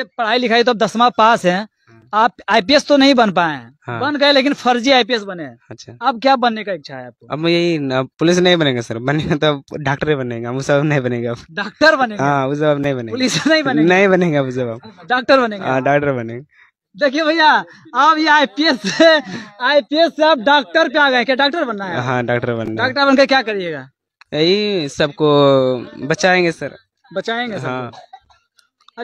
आपके पढ़ाई लिखाई तो हाँ। आप दसवा पास है आप आईपीएस तो नहीं बन पाए हैं हाँ। बन गए लेकिन फर्जी आईपीएस बने अच्छा अब क्या बनने का इच्छा है आपको अब यही पुलिस नहीं बनेगा सर बनेगा तो डॉक्टर बनेगा वो सब नहीं बनेगा डॉक्टर बनेगा हाँ वो सब नहीं बनेगा पुलिस नहीं बनेगा नहीं बनेगा वो सब डॉक्टर बनेगा हाँ, डॉक्टर बनेगा देखिए भैया आप ये आईपीएस से आईपीएस से आप डॉक्टर पे आ गए क्या डॉक्टर बनना है हाँ डॉक्टर बनना डॉक्टर बनकर क्या करिएगा यही सबको बचाएंगे सर बचाएंगे हाँ